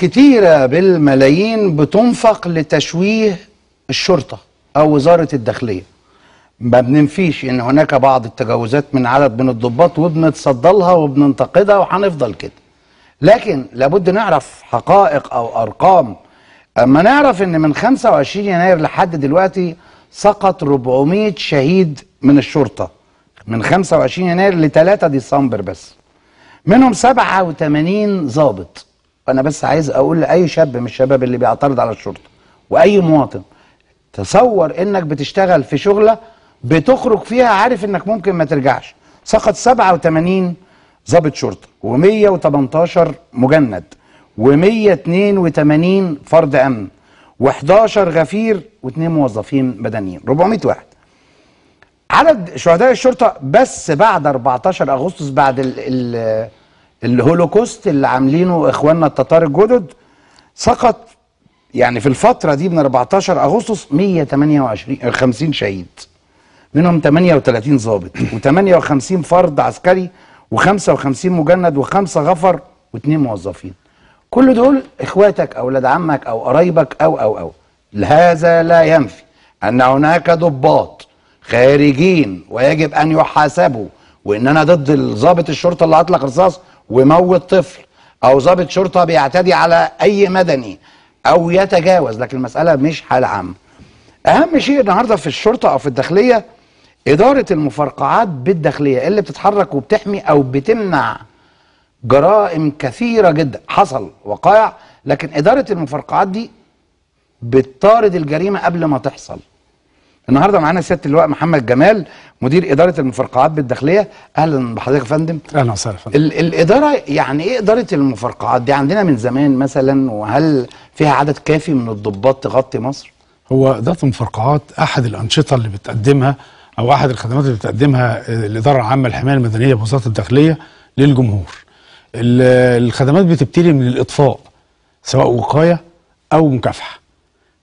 كتيرة بالملايين بتنفق لتشويه الشرطة أو وزارة الداخلية ما بننفيش إن هناك بعض التجاوزات من عدد من الضباط وبنتصدلها وبننتقدها وهنفضل كده لكن لابد نعرف حقائق أو أرقام أما نعرف إن من 25 يناير لحد دلوقتي سقط 400 شهيد من الشرطة من 25 يناير ل 3 ديسمبر بس منهم 87 ضابط فانا بس عايز اقول لاي شاب من الشباب اللي بيعترض على الشرطه واي مواطن تصور انك بتشتغل في شغله بتخرج فيها عارف انك ممكن ما ترجعش سقط 87 ضابط شرطه و118 مجند و182 فرد امن و11 غفير و2 موظفين مدنيين 400 واحد عدد شهداء الشرطه بس بعد 14 اغسطس بعد ال الهولوكوست اللي عاملينه اخواننا التتار الجدد سقط يعني في الفتره دي من 14 اغسطس 128 50 آه، شهيد منهم 38 ضابط و58 فرد عسكري و55 مجند و5 غفر و2 موظفين كل دول اخواتك او اولاد عمك او قرايبك او او او هذا لا ينفي ان هناك ضباط خارجين ويجب ان يحاسبوا وان انا ضد الضابط الشرطه اللي اطلق رصاص وموت طفل او ضابط شرطه بيعتدي على اي مدني او يتجاوز لكن المساله مش حال عام اهم شيء النهارده في الشرطه او في الداخليه اداره المفرقعات بالداخليه اللي بتتحرك وبتحمي او بتمنع جرائم كثيره جدا حصل وقائع لكن اداره المفرقعات دي بتطارد الجريمه قبل ما تحصل النهارده معانا سياده اللواء محمد جمال مدير اداره المفرقعات بالداخليه اهلا بحضرتك يا فندم اهلا وسهلا يا فندم الاداره يعني ايه اداره المفرقعات دي عندنا من زمان مثلا وهل فيها عدد كافي من الضباط تغطي مصر هو اداره المفرقعات احد الانشطه اللي بتقدمها او احد الخدمات اللي بتقدمها آه، الاداره العامه للحمايه المدنيه بوزاره الداخليه للجمهور الخدمات بتبتدي من الاطفاء سواء وقايه او مكافحه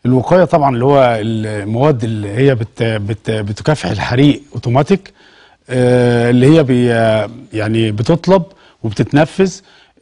الوقايه طبعا اللي هو المواد اللي هي بت بت بتكافح الحريق اوتوماتيك آه، اللي هي بي يعني بتطلب وبتتنفذ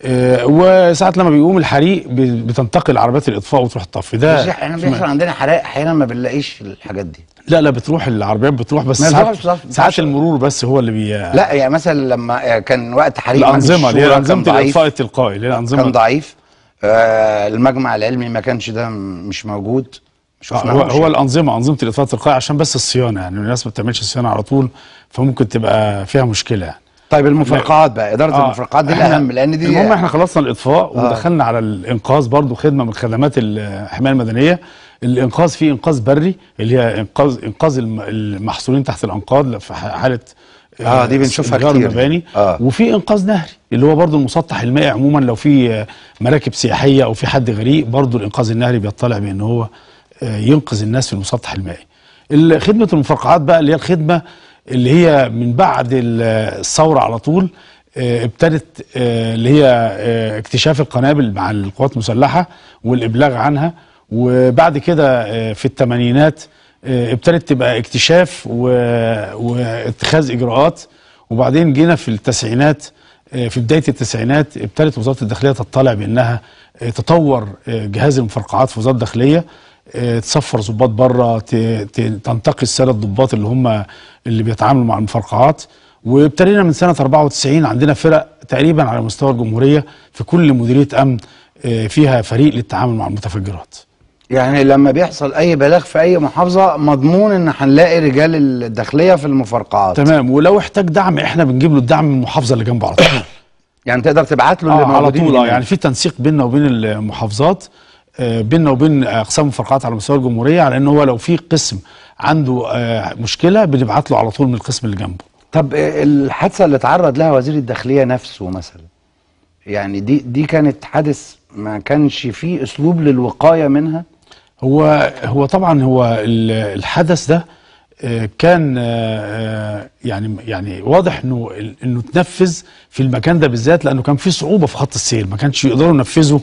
آه، وساعات لما بيقوم الحريق بتنتقل عربيات الاطفاء وتروح تطفي ده احنا بيحصل عندنا حرائق احيانا ما بنلاقيش الحاجات دي لا لا بتروح العربيات بتروح بس ساعات, ساعات المرور بس هو اللي بي لا يعني مثلا لما كان وقت حريق الانظمه هي انظمه الاطفاء التلقائي اللي الانظمه كان ضعيف آه، المجمع العلمي ما كانش ده مش موجود شفنا هو, هو الانظمه انظمه الاطفاء التلقائي عشان بس الصيانه يعني الناس ما بتعملش صيانه على طول فممكن تبقى فيها مشكله يعني. طيب المفرقعات بقى اداره آه المفرقعات دي الاهم لان دي المهم احنا خلصنا الاطفاء آه ودخلنا على الانقاذ برضو خدمه من خدمات الحمايه المدنيه الانقاذ في انقاذ بري اللي هي انقاذ انقاذ المحصولين تحت الانقاض في حاله اه دي آه، بنشوفها كتير مباني آه. وفي انقاذ نهري اللي هو برضو المسطح المائي عموما لو في مراكب سياحيه او في حد غريق برضو الانقاذ النهري بيطلع بان هو آه، ينقذ الناس في المسطح المائي خدمه المفرقعات بقى اللي هي الخدمه اللي هي من بعد الثوره على طول آه، ابتدت اللي هي اكتشاف القنابل مع القوات المسلحه والابلاغ عنها وبعد كده في الثمانينات آه، ابتدت تبقى اكتشاف و... واتخاذ اجراءات وبعدين جينا في التسعينات آه، في بدايه التسعينات ابتدت وزاره الداخليه تطلع بانها آه، تطور جهاز المفرقعات في وزاره الداخليه تصفر ضباط بره تنتقي الساده الضباط اللي هم اللي بيتعاملوا مع المفرقعات وابتدينا من سنه 94 عندنا فرق تقريبا على مستوى الجمهوريه في كل مديريه امن فيها فريق للتعامل مع المتفجرات يعني لما بيحصل اي بلاغ في اي محافظه مضمون ان هنلاقي رجال الداخليه في المفرقعات تمام ولو احتاج دعم احنا بنجيب له الدعم من المحافظه اللي جنبه على طول يعني تقدر تبعت له آه على طول اه يعني في تنسيق بيننا وبين المحافظات آه بيننا وبين اقسام المفرقعات على مستوى الجمهوريه على ان هو لو في قسم عنده آه مشكله بنبعت له على طول من القسم اللي جنبه طب الحادثه اللي تعرض لها وزير الداخليه نفسه مثلا يعني دي دي كانت حادث ما كانش فيه اسلوب للوقايه منها هو هو طبعا هو الحدث ده آه، كان آه، آه، يعني يعني واضح انه انه اتنفذ في المكان ده بالذات لانه كان في صعوبه في خط السير ما كانش يقدروا ينفذوا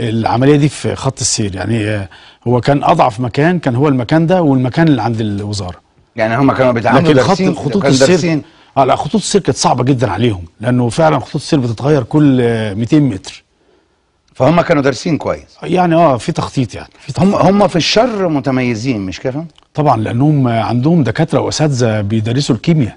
العمليه دي في خط السير يعني هو كان اضعف مكان كان هو المكان ده والمكان اللي عند الوزاره يعني هم كانوا بيتعاملوا خط خطوط السير اه لا خطوط السير كانت صعبه جدا عليهم لانه فعلا خطوط السير بتتغير كل 200 متر فهم كانوا دارسين كويس يعني اه في تخطيط يعني في تخطيط. هم هم في الشر متميزين مش كده طبعا لانهم عندهم دكاتره واساتذه بيدرسوا الكيمياء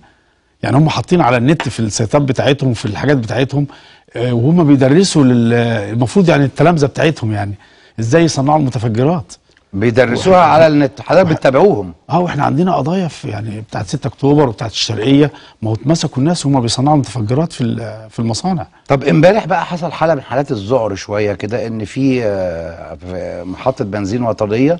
يعني هم حاطين على النت في السيتاب بتاعتهم في الحاجات بتاعتهم آه، وهم بيدرسوا المفروض يعني التلامذه بتاعتهم يعني ازاي يصنعوا المتفجرات بيدرسوها على النت حضرتك بتتابعوهم اه واحنا عندنا قضايا في يعني بتاعت 6 اكتوبر وبتاعت الشرقيه ما هو اتمسكوا الناس وهم بيصنعوا متفجرات في في المصانع طب امبارح بقى حصل حاله من حالات الذعر شويه كده ان في آه، محطه بنزين وطنيه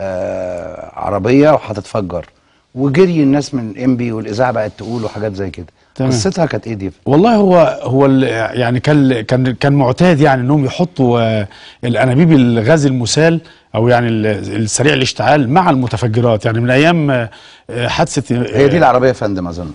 آه، عربيه وهتتفجر وجري الناس من ام بي والاذاعه بقت تقول وحاجات زي كده قصتها كانت ايه دي والله هو هو يعني كان كان كان معتاد يعني انهم يحطوا آه، الانابيب الغاز المسال او يعني السريع الاشتعال مع المتفجرات يعني من ايام آه، حادثه آه، هي دي العربيه يا فندم اظن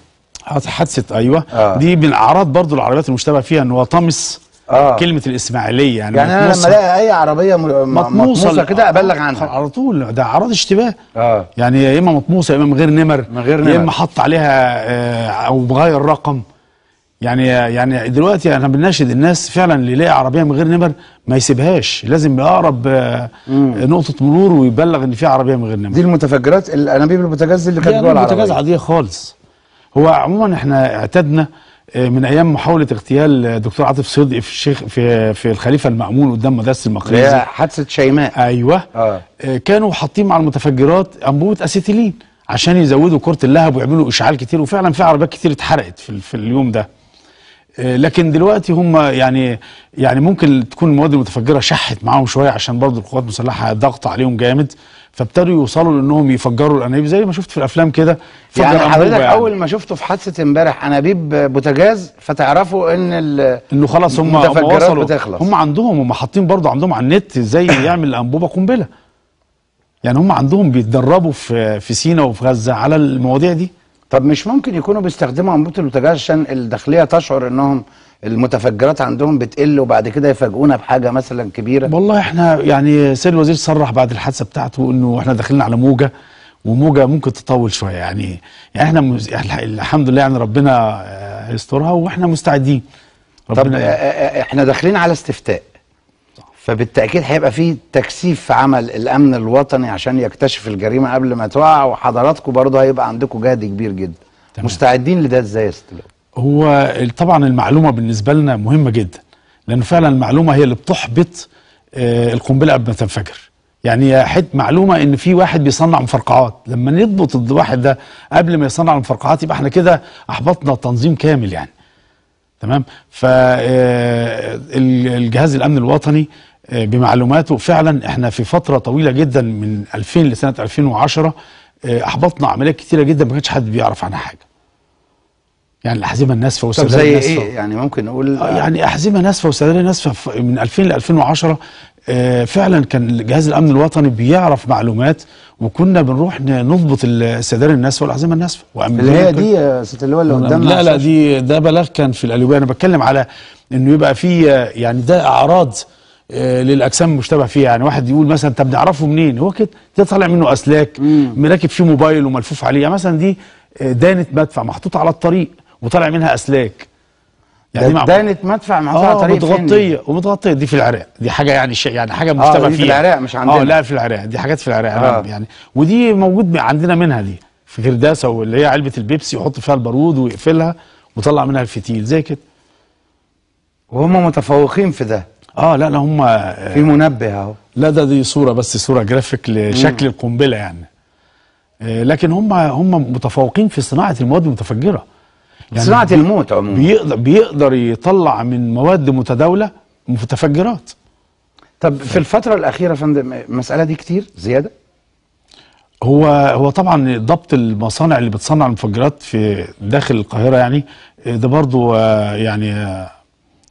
حادثه ايوه آه. دي من اعراض برضو العربيات المشتبه فيها ان هو طمس آه. كلمه الاسماعيليه يعني يعني انا لما الاقي اي عربيه مطموسه كده آه، ابلغ عنها على طول ده اعراض اشتباه آه. يعني يا اما مطموسه يا اما من غير نمر من غير نمر يا اما حط عليها او مغير رقم يعني يعني دلوقتي انا بناشد الناس فعلا اللي يلاقي عربيه من غير نمر ما يسيبهاش لازم باقرب آه، نقطه مرور ويبلغ ان في عربيه من غير نمر دي المتفجرات الانابيب البوتاجاز اللي كانت جوه العربيه البوتاجاز عاديه خالص هو عموما احنا اعتدنا آه، من ايام محاوله اغتيال آه، دكتور عاطف صدقي في الشيخ في في الخليفه المامون قدام مدرسه المقريزي حادثه شيماء ايوه آه. كانوا حاطين مع المتفجرات انبوبه اسيتيلين عشان يزودوا كره اللهب ويعملوا اشعال كتير وفعلا في عربيات كتير اتحرقت في, في اليوم ده آه، لكن دلوقتي هم يعني يعني ممكن تكون المواد المتفجره شحت معاهم شويه عشان برضه القوات المسلحه ضغط عليهم جامد فابتدوا يوصلوا لانهم يفجروا الانابيب زي ما شفت في الافلام كده يعني حضرتك يعني. اول ما شفته في حادثه امبارح انابيب بوتاجاز فتعرفوا ان انه خلاص هم وصلوا بتخلص. هم عندهم هم حاطين برضه عندهم على النت ازاي يعمل انبوبه قنبله يعني هم عندهم بيتدربوا في في سينا وفي غزه على المواضيع دي طب مش ممكن يكونوا بيستخدموا عنبوت البوتاجاز عشان الداخليه تشعر انهم المتفجرات عندهم بتقل وبعد كده يفاجئونا بحاجه مثلا كبيره والله احنا يعني سيد الوزير صرح بعد الحادثه بتاعته انه احنا داخلين على موجه وموجه ممكن تطول شويه يعني يعني احنا مز... الحمد لله يعني ربنا آه، يسترها واحنا مستعدين ربنا طب آه، آه، احنا داخلين على استفتاء فبالتاكيد هيبقى في تكثيف في عمل الامن الوطني عشان يكتشف الجريمه قبل ما تقع وحضراتكم برضه هيبقى عندكم جهد كبير جدا تمام. مستعدين لده ازاي يا هو طبعا المعلومه بالنسبه لنا مهمه جدا لان فعلا المعلومه هي اللي بتحبط آه، القنبله قبل ما تنفجر يعني حت معلومه ان في واحد بيصنع مفرقعات لما نضبط الواحد ده قبل ما يصنع المفرقعات يبقى احنا كده احبطنا تنظيم كامل يعني تمام فالجهاز آه، الامن الوطني آه، بمعلوماته فعلا احنا في فتره طويله جدا من 2000 لسنه 2010 آه، احبطنا عمليات كتيره جدا ما كانش حد بيعرف عنها حاجه يعني الاحزمه الناسفه والسلالم الناسفه طب زي ايه يعني ممكن نقول آه، يعني احزمه ناسفه وسلالم ناسفه من 2000 ل 2010 فعلا كان جهاز الامن الوطني بيعرف معلومات وكنا بنروح نضبط السداري الناسفه والاحزمه الناسفه اللي هي دي يا ست اللي هو اللي قدامنا لا لا دي ده بلاغ كان في الالوبيه انا بتكلم على انه يبقى في يعني ده اعراض آه، للاجسام المشتبه فيها يعني واحد يقول مثلا طب نعرفه منين هو كده ده طالع منه اسلاك مراكب فيه موبايل وملفوف عليه يعني مثلا دي آه، دانه مدفع محطوطه على الطريق وطالع منها اسلاك يعني دي دانه مدفع محطوطه على آه، الطريق متغطيه ومتغطيه دي في العراق دي حاجه يعني شيء يعني حاجه مشتبه آه دي فيها في العراق مش عندنا اه لا في العراق دي حاجات في العراق آه. يعني ودي موجود عندنا منها دي في كرداسه واللي هي علبه البيبسي يحط فيها البارود ويقفلها ويطلع منها الفتيل زي كده وهم متفوقين في ده اه لا لا هم آه، في منبه اهو لا ده دي صوره بس صوره جرافيك لشكل مم. القنبله يعني آه، لكن هم هم متفوقين في صناعه المواد المتفجره يعني صناعه الموت عموما بيقدر بيقدر يطلع من مواد متداوله متفجرات طب ف... في الفتره الاخيره يا فندم المساله دي كتير زياده هو هو طبعا ضبط المصانع اللي بتصنع المفجرات في داخل القاهره يعني آه، ده برضو يعني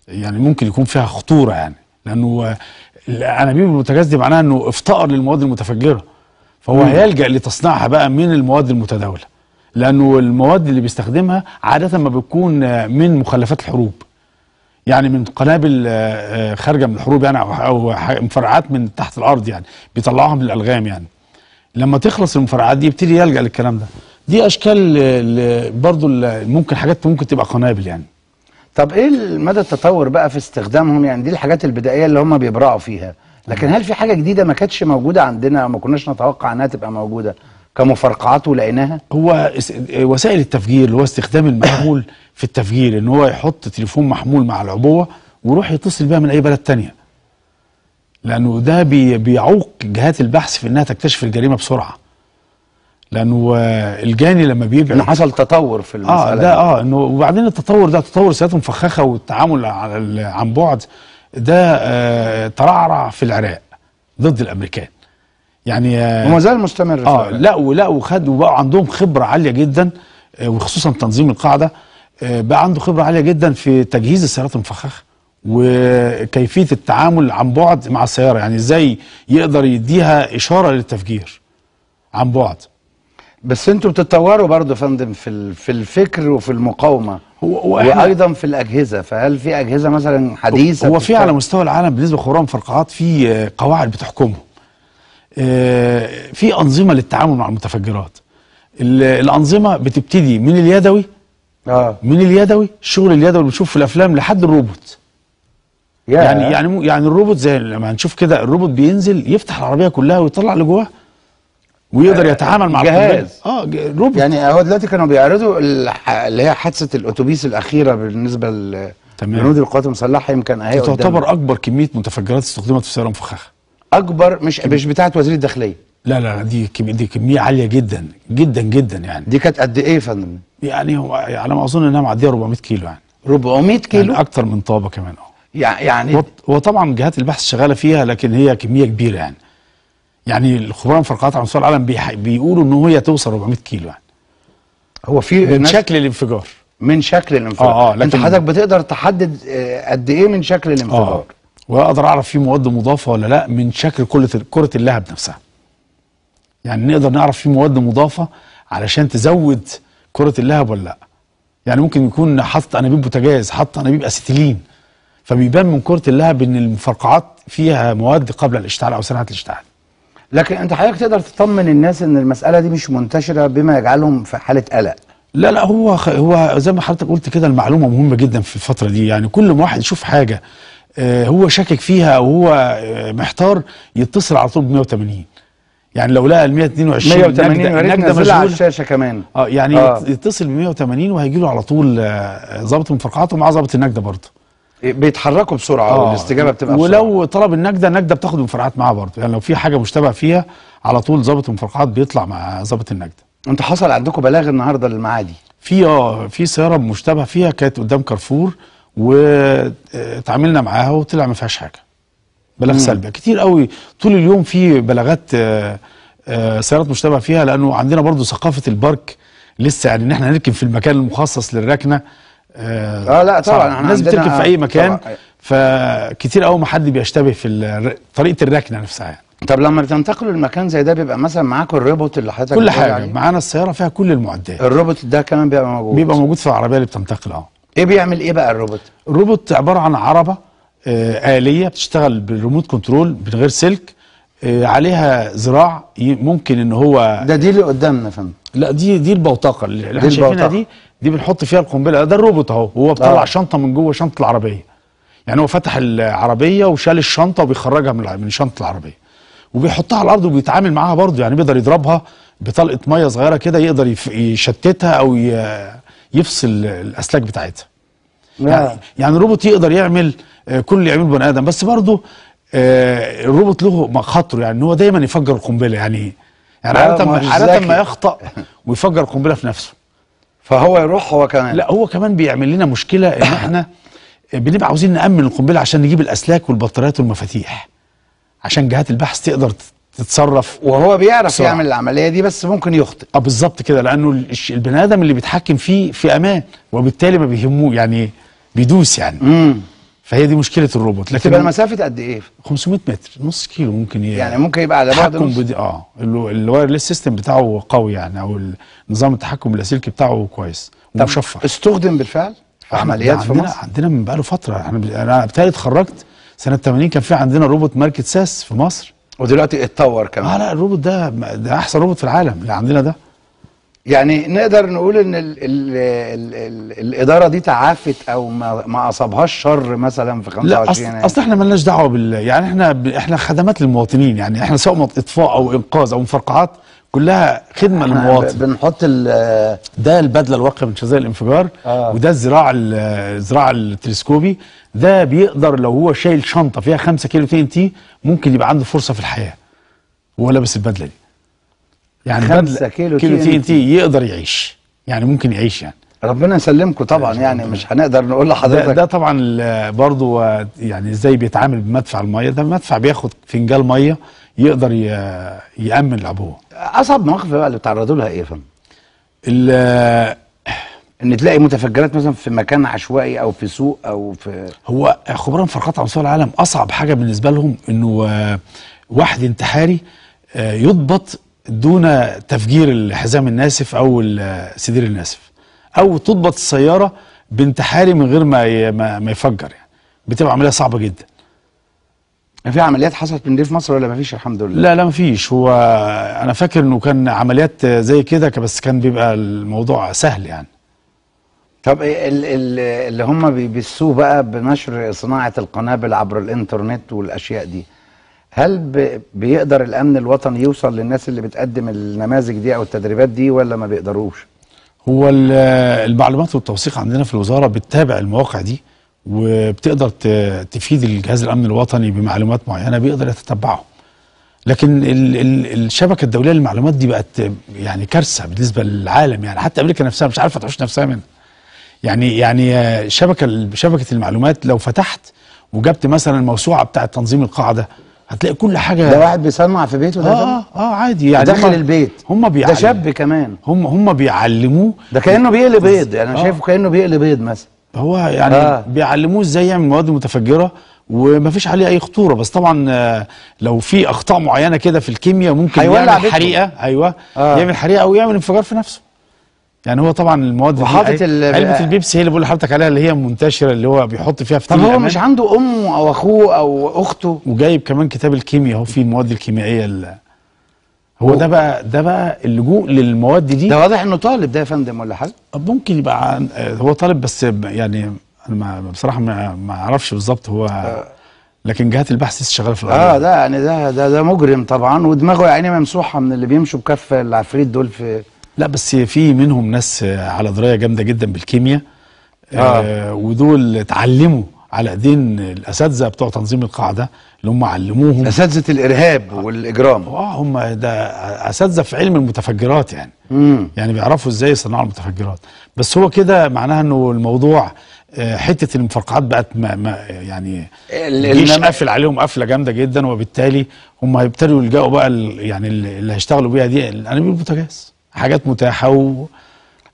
يعني ممكن يكون فيها خطوره يعني لانه الانابيب البوتاجاز دي معناها انه افتقر للمواد المتفجره فهو هيلجا لتصنيعها بقى من المواد المتداوله لانه المواد اللي بيستخدمها عاده ما بتكون من مخلفات الحروب يعني من قنابل آه، آه، خارجه من الحروب يعني او مفرعات من تحت الارض يعني بيطلعوها من الالغام يعني لما تخلص المفرعات دي يبتدي يلجا للكلام ده دي اشكال برضو ممكن حاجات ممكن تبقى قنابل يعني طب ايه مدى التطور بقى في استخدامهم يعني دي الحاجات البدائيه اللي هم بيبرعوا فيها لكن هل في حاجه جديده ما كانتش موجوده عندنا وما كناش نتوقع انها تبقى موجوده كمفرقعات ولقيناها هو وسائل التفجير اللي هو استخدام المحمول في التفجير ان هو يحط تليفون محمول مع العبوه ويروح يتصل بيها من اي بلد تانية لانه ده بيعوق جهات البحث في انها تكتشف الجريمه بسرعه لانه الجاني لما بيجي انه حصل تطور في آه، المساله اه ده اه انه وبعدين التطور ده تطور سيارات مفخخه والتعامل عن بعد ده آه ترعرع في العراق ضد الامريكان يعني آه وما زال مستمر اه لا ولا وخدوا وبقوا عندهم خبره عاليه جدا آه وخصوصا تنظيم القاعده آه بقى عنده خبره عاليه جدا في تجهيز السيارات المفخخه وكيفيه التعامل عن بعد مع السياره يعني ازاي يقدر يديها اشاره للتفجير عن بعد بس انتوا بتتطوروا برضه يا فندم في في الفكر وفي المقاومه هو وايضا في الاجهزه فهل في اجهزه مثلا حديثه هو في على مستوى العالم بالنسبه لخرام فرقعات في آه، قواعد بتحكمه آه، في انظمه للتعامل مع المتفجرات الانظمه بتبتدي من اليدوي آه. من اليدوي الشغل اليدوي اللي بنشوفه في الافلام لحد الروبوت يعني يعني يعني الروبوت زي لما هنشوف كده الروبوت بينزل يفتح العربيه كلها ويطلع اللي جواها ويقدر آه، يتعامل مع جهاز اه روبوت يعني هو دلوقتي كانوا بيعرضوا اللي هي حادثه الاتوبيس الاخيره بالنسبه لجنود القوات المسلحه يمكن اهي تعتبر اكبر كميه متفجرات استخدمت في سياره مفخخه اكبر مش مش بتاعه وزير الداخليه لا لا دي كمية دي كميه عاليه جدا جدا جدا يعني دي كانت قد ايه يا فندم؟ يعني هو على ما اظن انها معديه 400 كيلو يعني 400 كيلو؟ يعني اكتر من طابه كمان اه يعني وطبعا جهات البحث شغاله فيها لكن هي كميه كبيره يعني يعني الخبراء في القطاع على مستوى العالم بيقولوا ان هي توصل 400 كيلو يعني هو في من شكل الانفجار من شكل الانفجار اه اه لكن انت حضرتك بتقدر تحدد آه، قد ايه من شكل الانفجار آه،, آه. واقدر اعرف في مواد مضافه ولا لا من شكل كره كره اللهب نفسها يعني نقدر نعرف في مواد مضافه علشان تزود كره اللهب ولا لا يعني ممكن يكون حاطط انابيب بوتاجاز حاطط انابيب اسيتيلين فبيبان من كره اللهب ان المفرقعات فيها مواد قبل الاشتعال او سرعه الاشتعال لكن انت حضرتك تقدر تطمن الناس ان المساله دي مش منتشره بما يجعلهم في حاله قلق لا لا هو هو زي ما حضرتك قلت كده المعلومه مهمه جدا في الفتره دي يعني كل ما واحد يشوف حاجه آه، هو شاكك فيها او هو آه، محتار يتصل على طول ب 180 يعني لو لقى ال 122 180 نجدة مشغول على الشاشه كمان اه يعني آه. يتصل ب 180 وهيجي له على طول ظابط آه، المفرقعات ومعاه ظابط النجده برضه بيتحركوا بسرعه آه. والاستجابه بتبقى ولو بسرعه ولو طلب النجده النجده بتاخد المفرقعات معاه برضه يعني لو في حاجه مشتبه فيها على طول ظابط المفرقعات بيطلع مع ظابط النجده انت حصل عندكم بلاغ النهارده للمعادي في اه في سياره مشتبه فيها كانت قدام كارفور وتعاملنا معاها وطلع ما فيهاش حاجه بلاغ سلبي كتير قوي طول اليوم في بلاغات آه، آه، سيارات مشتبه فيها لانه عندنا برضه ثقافه البارك لسه يعني ان احنا نركن في المكان المخصص للركنه آه،, اه لا طبعا احنا الناس بتركب في اي مكان فكتير قوي ما حد بيشتبه في طريقه الركنه نفسها يعني طب لما بتنتقلوا لمكان زي ده بيبقى مثلا معاكم الروبوت اللي حضرتك كل حاجه يعني. معانا السياره فيها كل المعدات الروبوت ده كمان بيبقى موجود بيبقى موجود في العربيه اللي بتنتقل اه ايه بيعمل ايه بقى الروبوت الروبوت عباره عن عربه آه آلية بتشتغل بالريموت كنترول من غير سلك آه عليها ذراع ممكن ان هو ده دي اللي قدامنا فهمت لا دي دي البوتقه اللي احنا شايفينها دي دي بنحط فيها القنبله ده الروبوت اهو وهو بيطلع آه. شنطه من جوه شنطه العربيه يعني هو فتح العربيه وشال الشنطه وبيخرجها من من شنطه العربيه وبيحطها على الارض وبيتعامل معاها برضه يعني بيقدر يضربها بطلقه ميه صغيره كده يقدر يشتتها او يفصل الاسلاك بتاعتها آه. يعني يعني الروبوت يقدر يعمل آه، كل اللي يعمله بني ادم بس برضه آه، الروبوت له خطره يعني ان هو دايما يفجر القنبله يعني يعني عاده عاده ما يخطا ويفجر القنبله في نفسه فهو يروح هو كمان لا هو كمان بيعمل لنا مشكله ان احنا بنبقى عاوزين نامن القنبله عشان نجيب الاسلاك والبطاريات والمفاتيح عشان جهات البحث تقدر تتصرف وهو بيعرف بسرعة. يعمل العمليه دي بس ممكن يخطئ اه بالظبط كده لانه البني ادم اللي بيتحكم فيه في امان وبالتالي ما بيهموه يعني بيدوس يعني امم فهي دي مشكله الروبوت لكن تبقى مسافه قد ايه 500 متر نص كيلو ممكن يعني, يعني ممكن يبقى على بعد نص بدي اه الوايرلس سيستم بتاعه قوي يعني او نظام التحكم اللاسلكي بتاعه كويس ومشفر استخدم بالفعل في عمليات في مصر عندنا من بقاله فتره احنا انا ابتديت اتخرجت سنه 80 كان في عندنا روبوت ماركت ساس في مصر ودلوقتي اتطور كمان اه لا الروبوت ده ده احسن روبوت في العالم اللي عندنا ده يعني نقدر نقول ان ال ال ال الـ الاداره دي تعافت او ما, ما اصابهاش شر مثلا في 25 لا اصل إيه؟ احنا مالناش دعوه بال يعني احنا احنا خدمات للمواطنين يعني احنا سواء اطفاء او انقاذ او مفرقعات كلها خدمه للمواطن بنحط ده البدله الواقيه من شزاء الانفجار آه. وده الزراع الزراع التلسكوبي ده بيقدر لو هو شايل شنطه فيها 5 كيلو تي ان تي ممكن يبقى عنده فرصه في الحياه وهو لابس البدله دي يعني خمسة كيلو, كيلو تي ان تي يقدر يعيش يعني ممكن يعيش يعني ربنا يسلمكم طبعا يعني, يعني، مش هنقدر نقول لحضرتك ده, ده طبعا برضو يعني ازاي بيتعامل بمدفع الميه ده مدفع بياخد فنجان ميه يقدر يامن العبوه اصعب مواقف بقى اللي تعرضوا لها ايه يا فندم؟ ان تلاقي متفجرات مثلا في مكان عشوائي او في سوق او في هو خبراء فرقات عنصر العالم اصعب حاجه بالنسبه لهم انه آه، واحد انتحاري آه، يضبط دون تفجير الحزام الناسف او السدير الناسف او تضبط السياره بانتحاري من غير ما ما يفجر يعني بتبقى عمليه صعبه جدا في عمليات حصلت من دي في مصر ولا ما فيش الحمد لله لا لا ما فيش هو انا فاكر انه كان عمليات زي كده بس كان بيبقى الموضوع سهل يعني طب إيه اللي هم بيبثوه بقى بنشر صناعه القنابل عبر الانترنت والاشياء دي هل بيقدر الامن الوطني يوصل للناس اللي بتقدم النماذج دي او التدريبات دي ولا ما بيقدروش هو المعلومات والتوثيق عندنا في الوزاره بتتابع المواقع دي وبتقدر تفيد الجهاز الامن الوطني بمعلومات معينه بيقدر يتتبعها لكن الـ الـ الشبكه الدوليه للمعلومات دي بقت يعني كارثه بالنسبه للعالم يعني حتى امريكا نفسها مش عارفه تحوش نفسها منها يعني يعني شبكه شبكه المعلومات لو فتحت وجبت مثلا الموسوعه بتاعه تنظيم القاعده هتلاقي كل حاجه ده واحد بيصنع في بيته ده اه آه،, اه عادي يعني داخل البيت هم بيعلموا ده شاب كمان هم هم بيعلموه ده كانه بيقلي بيض يعني انا آه. شايفه كانه بيقلي بيض مثلا هو يعني آه. بيعلموه ازاي يعمل مواد متفجره ومفيش عليه اي خطوره بس طبعا آه، لو في اخطاء معينه كده في الكيمياء ممكن يعمل حريقه ايوه آه. يعمل حريقه او يعمل انفجار في نفسه يعني هو طبعا المواد دي علبه البيبسي هي اللي بقول لحضرتك عليها اللي هي منتشره اللي هو بيحط فيها فتيل طب هو مش عنده امه او اخوه او اخته وجايب كمان كتاب الكيمياء اهو فيه المواد الكيميائيه اللي هو ده بقى ده بقى اللجوء للمواد دي ده واضح انه طالب ده يا فندم ولا حاجه ممكن يبقى هو طالب بس يعني انا بصراحه ما اعرفش بالظبط هو أه لكن جهات البحث لسه شغاله في الأرض. اه ده يعني ده ده, ده مجرم طبعا ودماغه يا عيني ممسوحه من اللي بيمشوا بكف العفريت دول في لا بس في منهم ناس على درايه جامده جدا بالكيمياء آه. آه ودول اتعلموا على ايدين الاساتذه بتوع تنظيم القاعده اللي هم علموهم اساتذه الارهاب والاجرام اه هم ده اساتذه في علم المتفجرات يعني مم. يعني بيعرفوا ازاي يصنعوا المتفجرات بس هو كده معناها انه الموضوع آه، حته المفرقعات بقت ما ما يعني الجيش قافل عليهم قفله جامده جدا وبالتالي هم هيبتدوا يلجأوا بقى يعني اللي هيشتغلوا بيها دي الانابيب يعني البوتاجاز حاجات متاحه و...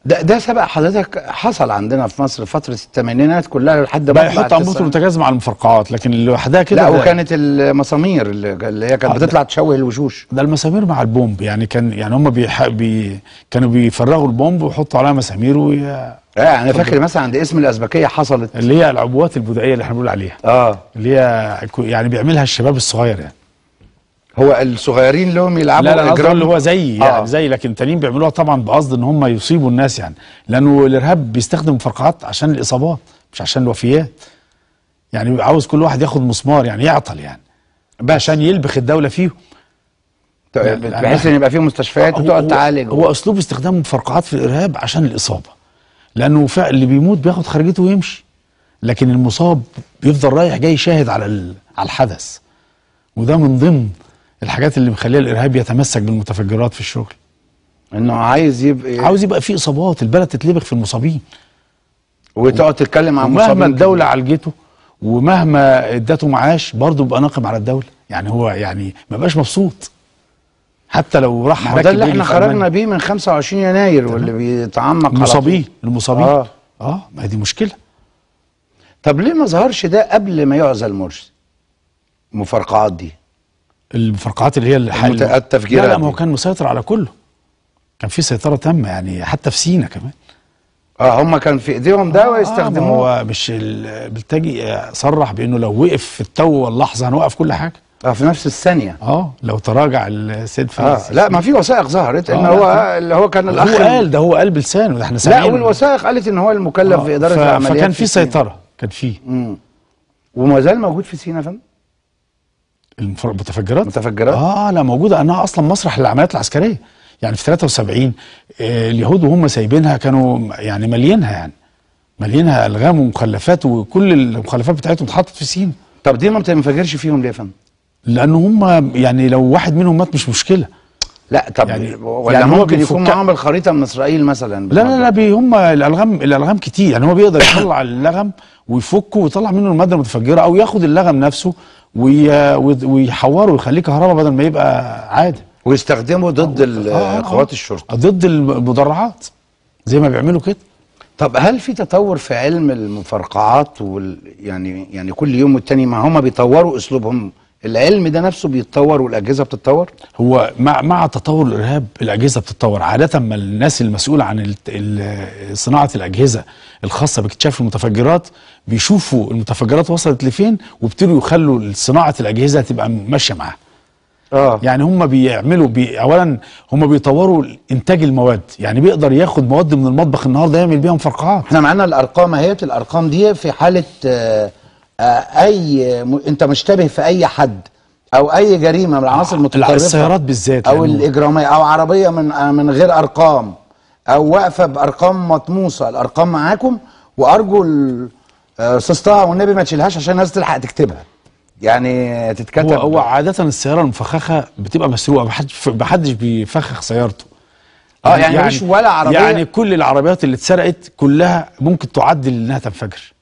ده ده سبق حضرتك حصل عندنا في مصر فتره الثمانينات كلها لحد ما بقى يحط انبوبه المتجاز مع المفرقعات لكن لوحدها كده لا وكانت المسامير اللي هي كانت بتطلع تشوه الوشوش ده المسامير مع البومب يعني كان يعني هم بي... كانوا بيفرغوا البومب ويحطوا عليها مسامير ويا اه انا فاكر مثلا عند اسم الازبكيه حصلت اللي هي العبوات البدائيه اللي احنا بنقول عليها اه اللي هي يعني بيعملها الشباب الصغير يعني هو الصغيرين لهم يلعبوا لا لا اجرام اللي هو زي يعني آه. يعني زي لكن التانيين بيعملوها طبعا بقصد ان هم يصيبوا الناس يعني لانه الارهاب بيستخدم مفرقعات عشان الاصابات مش عشان الوفيات يعني عاوز كل واحد ياخد مسمار يعني يعطل يعني عشان يلبخ الدوله فيهم طيب، يعني بحيث ان يبقى في مستشفيات وتقعد تعالج هو اسلوب استخدام مفرقعات في الارهاب عشان الاصابه لانه اللي بيموت بياخد خرجته ويمشي لكن المصاب بيفضل رايح جاي يشاهد على على الحدث وده من ضمن الحاجات اللي مخليه الارهاب يتمسك بالمتفجرات في الشغل انه عايز يبقى عاوز يبقى في اصابات البلد تتلبخ في المصابين وتقعد تتكلم عن مصابين مهما الدوله عالجته ومهما ادته معاش برضه بقى ناقم على الدوله يعني هو يعني ما بقاش مبسوط حتى لو راح ده اللي احنا خرجنا بيه من 25 يناير واللي بيتعمق المصابين المصابين اه اه ما دي مشكله طب ليه ما ظهرش ده قبل ما يعزل مرسي المفرقعات دي الفرقعات اللي هي الحقيقيه التفجير لا لا ما هو كان مسيطر على كله كان في سيطره تامه يعني حتى في سينا كمان اه هم كان في ايديهم ده آه, آه، ويستخدموه آه هو مش بالتاجي صرح بانه لو وقف في التو واللحظه هنوقف كل حاجه اه في نفس الثانيه اه لو تراجع السيد آه، فارس آه لا ما في وثائق ظهرت ان آه هو اللي هو كان الاخ هو قال ده هو قال بلسانه ده احنا سامعين لا والوثائق قالت ان هو المكلف آه في اداره ف... العمليات فكان في سيطره كان في وما زال موجود في سينا فندم المتفجرات متفجرات اه لا موجوده انها اصلا مسرح للعمليات العسكريه يعني في 73 آه، اليهود وهم سايبينها كانوا يعني مليينها يعني مليينها الغام ومخلفات وكل المخلفات بتاعتهم اتحطت في سينا طب دي ما بتنفجرش فيهم ليه يا فندم؟ لان هم يعني لو واحد منهم مات مش مشكله لا طب يعني ولا يعني ممكن يكون معاهم الخريطه من اسرائيل مثلا لا لا لا هم الالغام الالغام كتير يعني هو بيقدر يطلع اللغم ويفكه ويطلع منه الماده المتفجره او ياخد اللغم نفسه ويحوره يخليه كهرباء بدل ما يبقى عادي ويستخدمه ضد قوات آه، آه، آه، الشرطه ضد المدرعات زي ما بيعملوا كده طب هل في تطور في علم المفرقعات وال يعني يعني كل يوم والتاني ما هم بيطوروا اسلوبهم العلم ده نفسه بيتطور والاجهزه بتتطور هو مع مع تطور الارهاب الاجهزه بتتطور عاده ما الناس المسؤوله عن صناعه الاجهزه الخاصه باكتشاف المتفجرات بيشوفوا المتفجرات وصلت لفين وابتدوا يخلوا صناعه الاجهزه تبقى ماشيه معاها آه. يعني هم بيعملوا بي اولا هم بيطوروا انتاج المواد يعني بيقدر ياخد مواد من المطبخ النهارده يعمل بيها مفرقعات احنا معانا الارقام اهيت الارقام دي في حاله آه آه، اي انت مشتبه في اي حد او اي جريمه من العناصر المتطرفه السيارات بالذات او يعني. الاجراميه او عربيه من آه، من غير ارقام او واقفه بارقام مطموسه الارقام معاكم وارجو آه، سسطها والنبي ما تشيلهاش عشان الناس تلحق تكتبها يعني تتكتب هو, هو عاده السياره المفخخه بتبقى مسروقه محدش محدش بيفخخ سيارته اه يعني, يعني مش ولا عربيه يعني كل العربيات اللي اتسرقت كلها ممكن تعدل انها تنفجر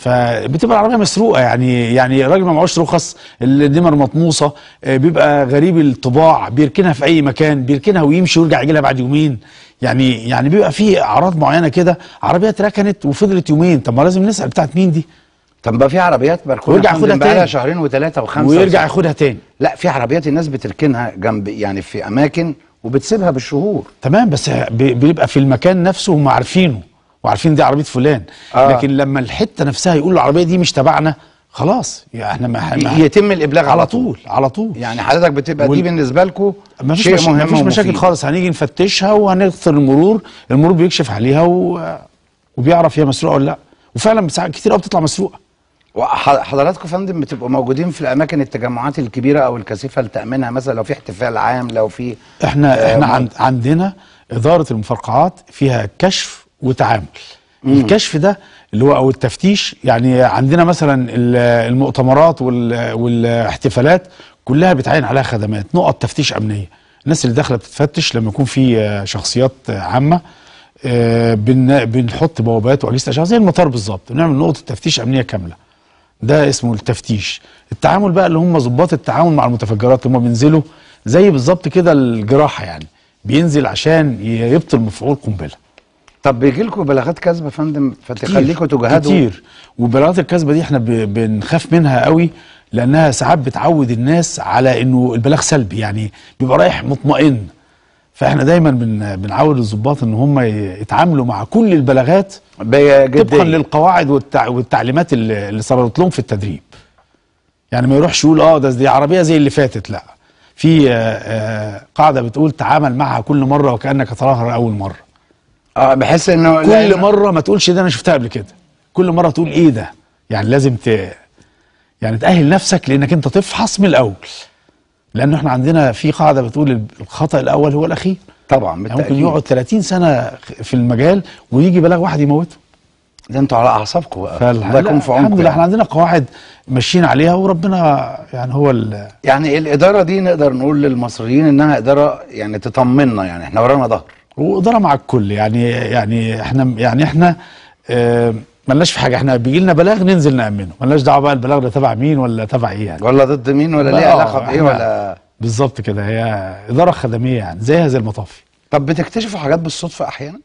فبتبقى العربيه مسروقه يعني يعني الراجل ما معهوش رخص النمر مطموسه آه، بيبقى غريب الطباع بيركنها في اي مكان بيركنها ويمشي ويرجع يجيلها بعد يومين يعني يعني بيبقى في اعراض معينه كده عربيه اتركنت وفضلت يومين طب ما لازم نسال بتاعت مين دي طب بقى في عربيات مركونه ويرجع ياخدها تاني شهرين وثلاثه وخمسه ويرجع ياخدها تاني لا في عربيات الناس بتركنها جنب يعني في اماكن وبتسيبها بالشهور تمام بس بيبقى في المكان نفسه هم عارفينه وعارفين دي عربيه فلان آه. لكن لما الحته نفسها يقول العربيه دي مش تبعنا خلاص احنا ما يتم الابلاغ على طول على طول يعني حضرتك بتبقى وال... دي بالنسبه لكم شيء مهم مفيش مشاكل خالص هنيجي نفتشها وهنغفر المرور المرور بيكشف عليها و... وبيعرف هي مسروقه ولا لا وفعلا ساعات كتير قوي بتطلع مسروقه حضراتكم يا فندم بتبقوا موجودين في الاماكن التجمعات الكبيره او الكثيفه لتامينها مثلا لو في احتفال عام لو في احنا آه احنا عند... عندنا اداره المفرقعات فيها كشف وتعامل مم. الكشف ده اللي هو او التفتيش يعني عندنا مثلا المؤتمرات والاحتفالات كلها بتعين عليها خدمات نقط تفتيش امنيه الناس اللي داخله بتتفتش لما يكون في آه، شخصيات عامه آه، بنحط بوابات واجهزه اشعه زي المطار بالظبط بنعمل نقطه تفتيش امنيه كامله ده اسمه التفتيش التعامل بقى اللي هم ظباط التعامل مع المتفجرات هم بينزلوا زي بالظبط كده الجراحه يعني بينزل عشان يبطل مفعول قنبله طب بيجي لكم بلاغات كاذبه يا فندم فتخليكم تجاهدوا كتير والبلاغات الكاذبه دي احنا بنخاف منها قوي لانها ساعات بتعود الناس على انه البلاغ سلبي يعني بيبقى رايح مطمئن فاحنا دايما بن بنعود الظباط ان هم يتعاملوا مع كل البلاغات طبقا للقواعد والتع... والتعليمات اللي صدرت لهم في التدريب يعني ما يروحش يقول اه ده دي عربيه زي اللي فاتت لا في آه، آه، قاعده بتقول تعامل معها كل مره وكانك تراها اول مره اه بحس انه كل مره ما تقولش ده انا شفتها قبل كده كل مره تقول ايه ده يعني لازم ت يعني تاهل نفسك لانك انت تفحص من الاول لانه احنا عندنا في قاعده بتقول الخطا الاول هو الاخير طبعا يعني ممكن يقعد 30 سنه في المجال ويجي بلاغ واحد يموته ده انتوا على اعصابكم بقى فالح... يكون في عمقكم الحمد لله يعني. احنا عندنا قواعد ماشيين عليها وربنا يعني هو ال... يعني الاداره دي نقدر نقول للمصريين انها اداره يعني تطمنا يعني احنا ورانا ظهر واداره مع الكل يعني يعني احنا يعني احنا آه، ملناش في حاجه احنا بيجي لنا بلاغ ننزل نامنه ملناش دعوه بقى البلاغ ده تبع مين ولا تبع ايه يعني ولا ضد مين ولا ليه آه، علاقه بايه ولا بالظبط كده هي اداره خدميه يعني زيها زي المطافي طب بتكتشفوا حاجات بالصدفه احيانا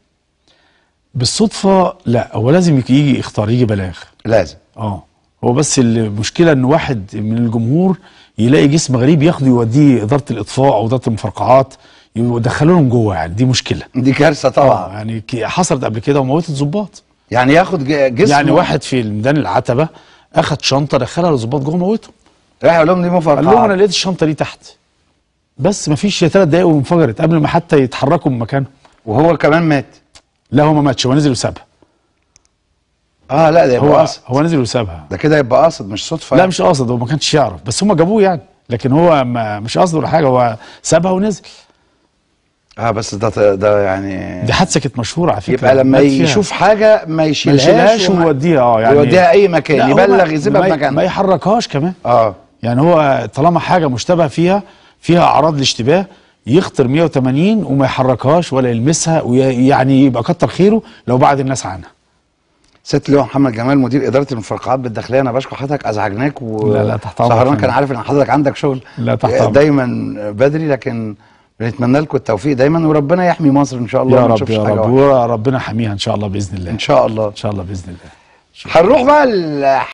بالصدفه لا هو لازم يجي يختار يجي بلاغ لازم اه هو بس المشكله ان واحد من الجمهور يلاقي جسم غريب ياخده يوديه اداره الاطفاء او اداره المفرقعات يدخلوا لهم جوه يعني دي مشكله دي كارثه طبعا آه، يعني حصلت قبل كده وموتت ظباط يعني ياخد جسم يعني واحد في ميدان العتبه اخد شنطه دخلها للظباط جوه موتهم راح يقول لهم دي مفرقعه قال لهم انا لقيت الشنطه دي تحت بس مفيش فيش ثلاث دقايق وانفجرت قبل ما حتى يتحركوا من مكانهم وهو كمان مات لا هو ما ماتش هو نزل وسابها اه لا ده يبقى هو قصد هو نزل وسابها ده كده يبقى قصد مش صدفه لا يعني. مش قصد هو ما كانش يعرف بس هم جابوه يعني لكن هو ما مش قصده ولا حاجه هو سابها ونزل اه بس ده ده يعني دي حادثه كانت مشهوره على فكره يبقى لما يشوف حاجه ما يشيلهاش ما يشيلهاش ويوديها اه يعني يوديها اي مكان يبلغ يسيبها في مكانها ما يحركهاش كمان اه يعني هو طالما حاجه مشتبه فيها فيها اعراض الاشتباه يخطر 180 وما يحركهاش ولا يلمسها ويعني يبقى كتر خيره لو بعد الناس عنها ست لواء محمد جمال مدير اداره المفرقعات بالداخليه انا بشكر حضرتك ازعجناك و لا لا تحت سهران كان عارف ان حضرتك عندك شغل لا تحت دايما بدري لكن بنتمنى لكم التوفيق دايما وربنا يحمي مصر ان شاء الله يا رب يا رب وربنا يحميها ان شاء الله باذن الله ان شاء الله ان شاء الله باذن الله هنروح بقى